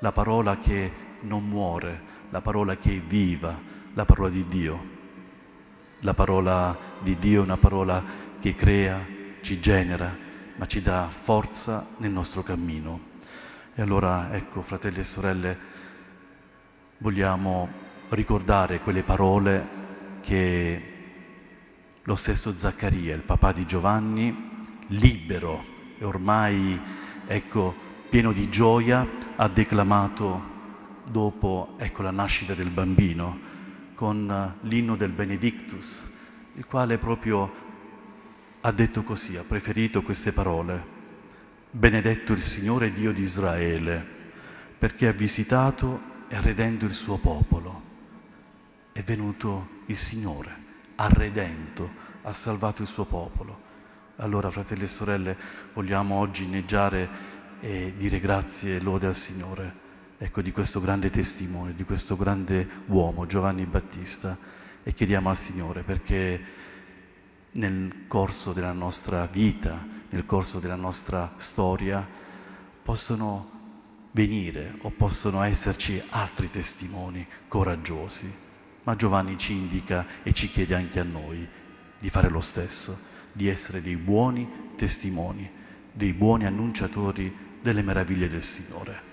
La parola che non muore, la parola che è viva, la parola di Dio. La parola di Dio è una parola che crea, ci genera, ma ci dà forza nel nostro cammino. E allora, ecco, fratelli e sorelle, vogliamo ricordare quelle parole che lo stesso Zaccaria, il papà di Giovanni, libero e ormai ecco, pieno di gioia, ha declamato dopo ecco, la nascita del bambino con eh, l'inno del Benedictus, il quale proprio ha detto così, ha preferito queste parole. Benedetto il Signore Dio di Israele, perché ha visitato e redendo il suo popolo. È venuto il Signore ha redento, ha salvato il suo popolo. Allora, fratelli e sorelle, vogliamo oggi inneggiare e dire grazie e lode al Signore, ecco, di questo grande testimone, di questo grande uomo, Giovanni Battista, e chiediamo al Signore perché nel corso della nostra vita, nel corso della nostra storia, possono venire o possono esserci altri testimoni coraggiosi ma Giovanni ci indica e ci chiede anche a noi di fare lo stesso, di essere dei buoni testimoni, dei buoni annunciatori delle meraviglie del Signore.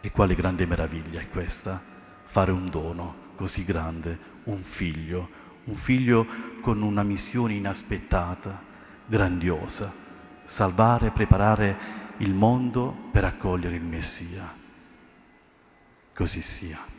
E quale grande meraviglia è questa? Fare un dono così grande, un figlio, un figlio con una missione inaspettata, grandiosa, salvare, e preparare il mondo per accogliere il Messia. Così sia.